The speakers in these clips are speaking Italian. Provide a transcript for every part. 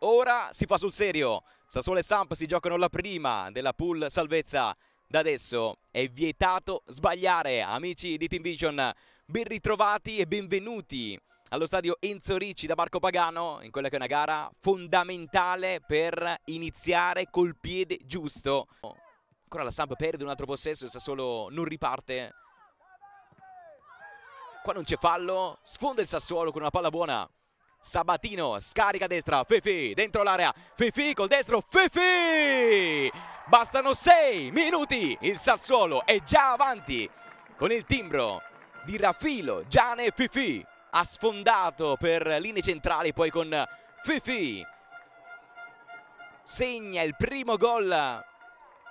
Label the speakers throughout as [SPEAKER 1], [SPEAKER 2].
[SPEAKER 1] Ora si fa sul serio. Sassuolo e Samp si giocano la prima della pool salvezza. Da adesso è vietato sbagliare. Amici di Team Vision, ben ritrovati e benvenuti allo stadio Enzo Ricci da Marco Pagano in quella che è una gara fondamentale per iniziare col piede giusto. Ancora la Samp perde un altro possesso, il Sassuolo non riparte. Qua non c'è fallo, sfonda il Sassuolo con una palla buona. Sabatino scarica a destra, Fifi dentro l'area, Fifi col destro, Fifi! Bastano sei minuti, il Sassuolo è già avanti con il timbro di Raffilo, Giane Fifi ha sfondato per linee centrali poi con Fifi. segna il primo gol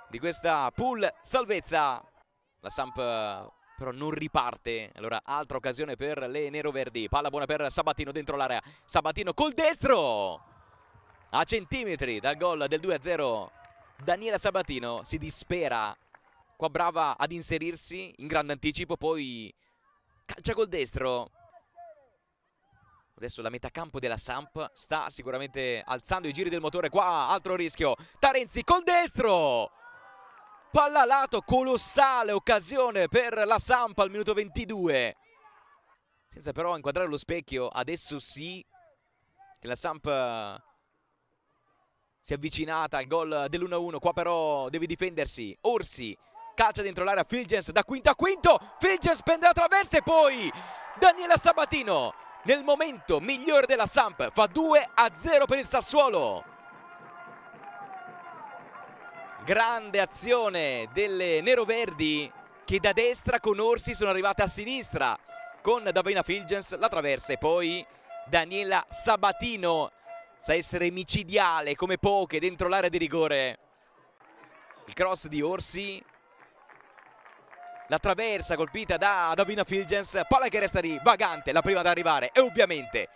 [SPEAKER 1] di questa pool salvezza la Samp però non riparte. Allora, altra occasione per le neroverdi. Palla buona per Sabatino dentro l'area. Sabatino col destro! A centimetri dal gol del 2-0. Daniela Sabatino si dispera. Qua brava ad inserirsi in grande anticipo, poi calcia col destro. Adesso la metà campo della Samp sta sicuramente alzando i giri del motore qua, altro rischio. Tarenzi col destro! palla lato, colossale occasione per la Sampa al minuto 22. Senza però inquadrare lo specchio, adesso sì che la Samp eh, si è avvicinata al gol dell'1-1. Qua però deve difendersi. Orsi calcia dentro l'area Filgens da quinto a quinto. Filgens prende la traversa e poi Daniela Sabatino nel momento migliore della Samp fa 2-0 per il Sassuolo grande azione delle neroverdi che da destra con Orsi sono arrivate a sinistra con Davina Filgens la traversa e poi Daniela Sabatino sa essere micidiale come poche dentro l'area di rigore il cross di Orsi la traversa colpita da Davina Filgens palla che resta lì vagante la prima ad arrivare e ovviamente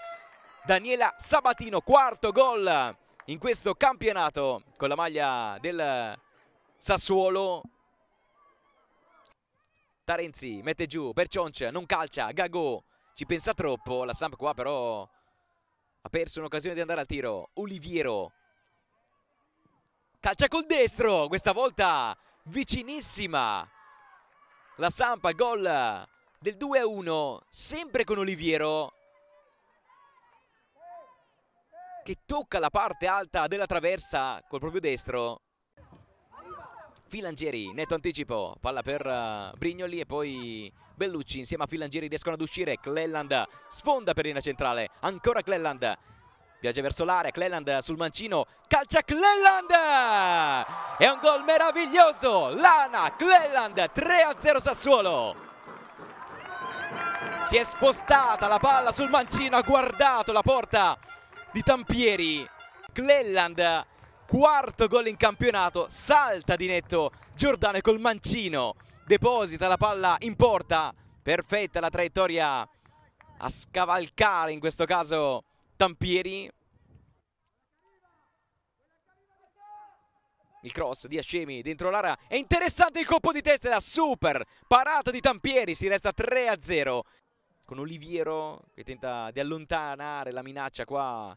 [SPEAKER 1] Daniela Sabatino quarto gol in questo campionato con la maglia del Sassuolo. Tarenzi mette giù, Percioncia non calcia, Gago ci pensa troppo, la Samp qua però ha perso un'occasione di andare al tiro, Oliviero calcia col destro, questa volta vicinissima la Samp al gol del 2-1, sempre con Oliviero che tocca la parte alta della traversa col proprio destro Filangieri, netto anticipo, palla per eh, Brignoli e poi Bellucci insieme a Filangieri riescono ad uscire, Cleland sfonda per linea centrale, ancora Cleland, viaggia verso l'area, Cleland sul mancino, calcia Cleland! È un gol meraviglioso, Lana, Cleland, 3-0 Sassuolo! Si è spostata la palla sul mancino, ha guardato la porta di Tampieri, Cleland quarto gol in campionato, salta di netto Giordano col mancino, deposita la palla in porta, perfetta la traiettoria a scavalcare in questo caso Tampieri. Il cross di Ascemi dentro l'area, è interessante il colpo di testa, la super parata di Tampieri, si resta 3-0 con Oliviero che tenta di allontanare la minaccia qua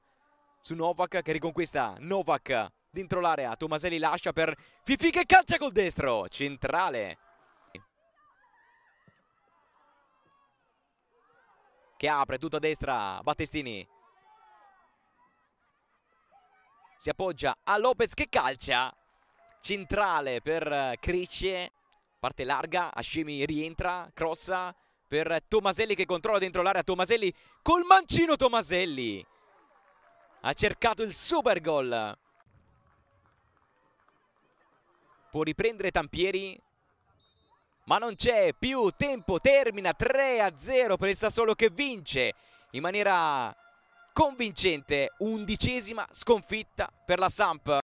[SPEAKER 1] su Novak che riconquista Novak dentro l'area. Tomaselli lascia per Fifi che calcia col destro. Centrale. Che apre tutto a destra. Battestini. Si appoggia a Lopez che calcia. Centrale per eh, Crisce. Parte larga. Ascemi rientra. Crossa per Tomaselli che controlla dentro l'area. Tomaselli col mancino Tomaselli. Ha cercato il super gol. può riprendere Tampieri ma non c'è più tempo termina 3 a 0 per il Sassuolo che vince in maniera convincente undicesima sconfitta per la Samp